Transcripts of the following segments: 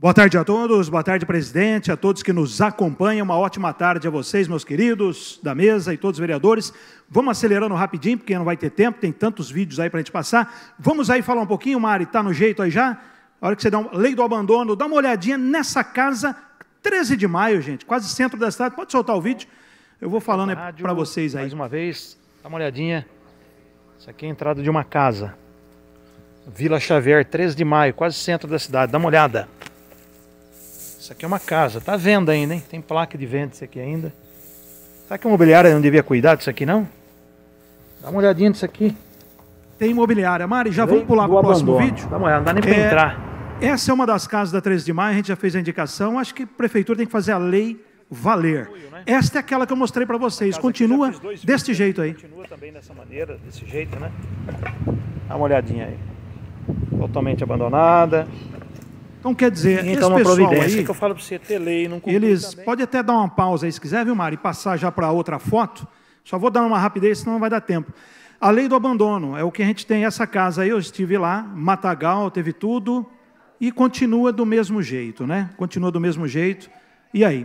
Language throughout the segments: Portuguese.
Boa tarde a todos, boa tarde, presidente, a todos que nos acompanham. Uma ótima tarde a vocês, meus queridos da mesa e todos os vereadores. Vamos acelerando rapidinho, porque não vai ter tempo, tem tantos vídeos aí para a gente passar. Vamos aí falar um pouquinho, Mari, está no jeito aí já? A hora que você dá uma lei do abandono, dá uma olhadinha nessa casa, 13 de maio, gente, quase centro da cidade. Pode soltar o vídeo, eu vou falando para vocês aí. Mais uma vez, dá uma olhadinha. Isso aqui é a entrada de uma casa. Vila Xavier, 13 de maio, quase centro da cidade. Dá uma olhada. Isso aqui é uma casa. Tá à venda ainda, hein? Tem placa de venda isso aqui ainda. Será que a imobiliária não devia cuidar disso aqui, não? Dá uma olhadinha nisso aqui. Tem imobiliária. Mari, já vamos pular para o próximo vídeo? Dá uma olhada, não dá nem para é... entrar. Essa é uma das casas da 13 de maio, a gente já fez a indicação. Acho que a prefeitura tem que fazer a lei valer. Né? Esta é aquela que eu mostrei para vocês. Continua deste né? jeito aí. Continua também dessa maneira, desse jeito, né? Dá uma olhadinha aí. Totalmente abandonada. Então, quer dizer, Sim, então, esse uma pessoal aí, que eu falo para você, ter lei, não Eles, também. pode até dar uma pausa aí, se quiser, viu, Mário, e passar já para outra foto. Só vou dar uma rapidez, senão não vai dar tempo. A lei do abandono, é o que a gente tem. Essa casa aí, eu estive lá, Matagal, teve tudo, e continua do mesmo jeito, né? Continua do mesmo jeito. E aí?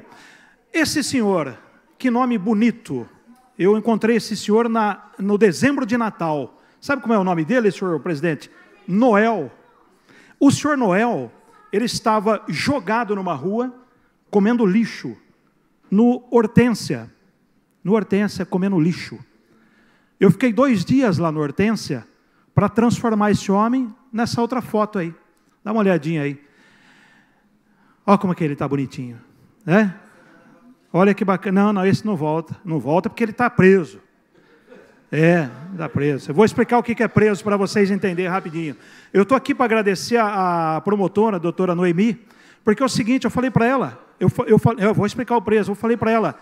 Esse senhor, que nome bonito. Eu encontrei esse senhor na, no dezembro de Natal. Sabe como é o nome dele, senhor presidente? Noel. O senhor Noel ele estava jogado numa rua, comendo lixo, no Hortência, no Hortência, comendo lixo. Eu fiquei dois dias lá no Hortência para transformar esse homem nessa outra foto aí. Dá uma olhadinha aí. Olha como é que ele está bonitinho, né? Olha que bacana. Não, não, esse não volta. Não volta porque ele está preso. É, está preso. Eu vou explicar o que é preso para vocês entenderem rapidinho. Eu estou aqui para agradecer a promotora, a doutora Noemi, porque é o seguinte, eu falei para ela, eu, eu, eu, vou explicar o preso, eu falei para ela,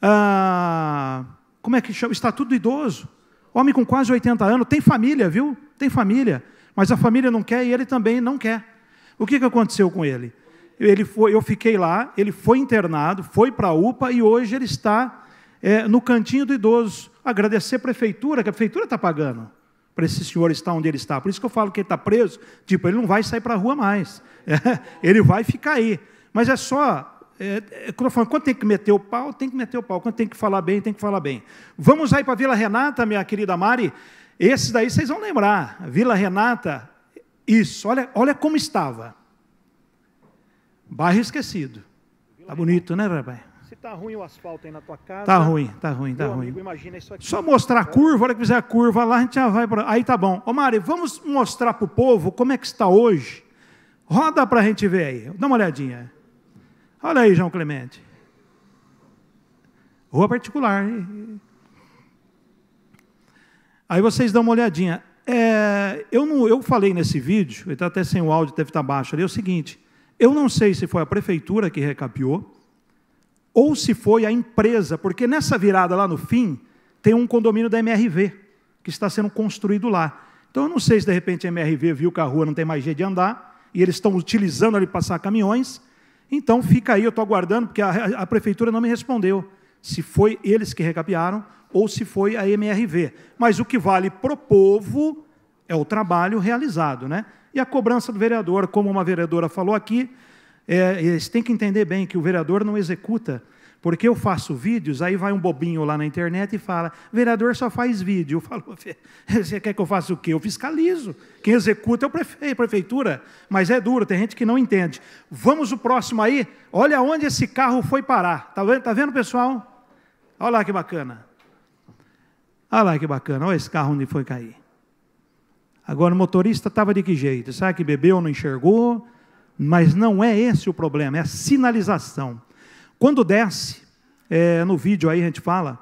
ah, como é que chama? Estatuto do idoso. Homem com quase 80 anos, tem família, viu? Tem família. Mas a família não quer e ele também não quer. O que, que aconteceu com ele? ele foi, eu fiquei lá, ele foi internado, foi para a UPA e hoje ele está é, no cantinho do idoso. Agradecer a prefeitura, que a prefeitura está pagando para esse senhor estar onde ele está. Por isso que eu falo que ele está preso. Tipo, ele não vai sair para a rua mais. É, ele vai ficar aí. Mas é só. É, é quando tem que meter o pau, tem que meter o pau. Quando tem que falar bem, tem que falar bem. Vamos aí para Vila Renata, minha querida Mari. Esse daí vocês vão lembrar. Vila Renata, isso. Olha, olha como estava. Bairro esquecido. Tá bonito, né, rapaz? Se tá ruim o asfalto aí na tua casa. Tá ruim, tá ruim, tá amigo, ruim. imagina isso aqui. Só mostrar a é. curva, a hora que fizer a curva lá, a gente já vai para. Aí tá bom. Ô Mari, vamos mostrar para o povo como é que está hoje. Roda para a gente ver aí. Dá uma olhadinha. Olha aí, João Clemente. Rua particular. Aí vocês dão uma olhadinha. É, eu, não, eu falei nesse vídeo, ele está até sem o áudio, deve estar tá baixo ali, é o seguinte: eu não sei se foi a prefeitura que recapiou, ou se foi a empresa, porque nessa virada lá no fim, tem um condomínio da MRV, que está sendo construído lá. Então eu não sei se de repente a MRV viu que a rua não tem mais jeito de andar, e eles estão utilizando ali passar caminhões. Então fica aí, eu estou aguardando, porque a, a, prefeitura não me respondeu se foi eles que recapearam ou se foi a MRV. Mas o que vale para o povo é o trabalho realizado. Né? E a cobrança do vereador, como uma vereadora falou aqui, é, eles têm que entender bem que o vereador não executa. Porque eu faço vídeos, aí vai um bobinho lá na internet e fala: vereador só faz vídeo. Eu falo: você quer que eu faça o quê? Eu fiscalizo. Quem executa é o prefe... prefeitura. Mas é duro, tem gente que não entende. Vamos o próximo aí. Olha onde esse carro foi parar. Tá vendo, tá vendo pessoal? Olha lá que bacana. Olha lá que bacana. Olha esse carro onde foi cair. Agora o motorista estava de que jeito? Será que bebeu, não enxergou? mas não é esse o problema, é a sinalização. Quando desce, é, no vídeo aí a gente fala,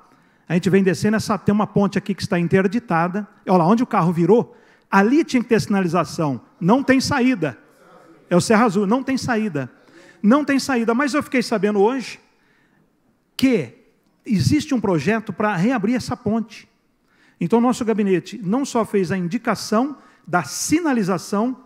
a gente vem descendo, essa, tem uma ponte aqui que está interditada, olha lá, onde o carro virou, ali tinha que ter sinalização, não tem saída. É o Serra Azul, não tem saída. Não tem saída, mas eu fiquei sabendo hoje que existe um projeto para reabrir essa ponte. Então, nosso gabinete não só fez a indicação da sinalização,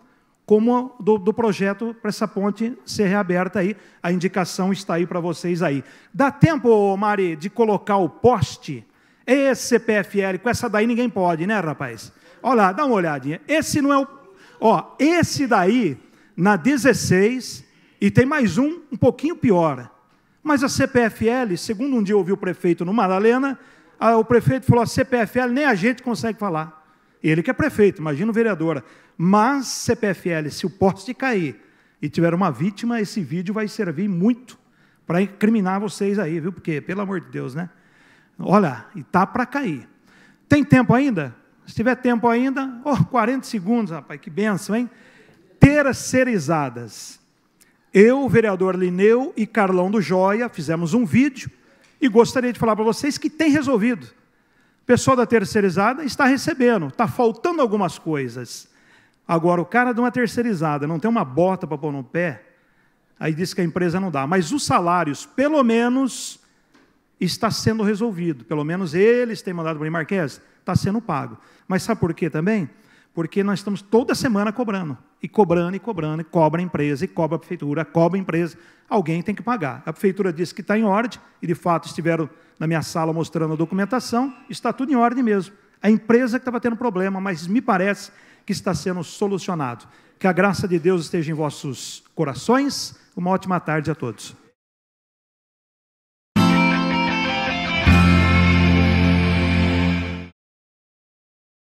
como do, do projeto para essa ponte ser reaberta aí. A indicação está aí para vocês aí. Dá tempo, Mari, de colocar o poste? Esse CPFL, com essa daí ninguém pode, né, rapaz? Olha lá, dá uma olhadinha. Esse não é o. Ó, esse daí, na 16, e tem mais um, um pouquinho pior. Mas a CPFL, segundo um dia eu ouvi o prefeito no Madalena, a, o prefeito falou: a CPFL nem a gente consegue falar. Ele que é prefeito, imagina o vereadora. Mas, CPFL, se o poste cair e tiver uma vítima, esse vídeo vai servir muito para incriminar vocês aí, viu? Porque, pelo amor de Deus, né? Olha, e tá para cair. Tem tempo ainda? Se tiver tempo ainda, oh, 40 segundos, rapaz, que benção, hein? Terceirizadas. Eu, o vereador Lineu e Carlão do Joia fizemos um vídeo e gostaria de falar para vocês que tem resolvido. O pessoal da terceirizada está recebendo, está faltando algumas coisas. Agora, o cara de uma terceirizada não tem uma bota para pôr no pé, aí diz que a empresa não dá. Mas os salários, pelo menos, está sendo resolvido. Pelo menos eles têm mandado para mim, Marquês, está sendo pago. Mas sabe por quê também? Porque nós estamos toda semana cobrando e cobrando, e cobrando, e cobra a empresa, e cobra a prefeitura, cobra a empresa. Alguém tem que pagar. A prefeitura disse que está em ordem, e de fato estiveram na minha sala mostrando a documentação, está tudo em ordem mesmo. A empresa que estava tendo problema, mas me parece que está sendo solucionado. Que a graça de Deus esteja em vossos corações. Uma ótima tarde a todos.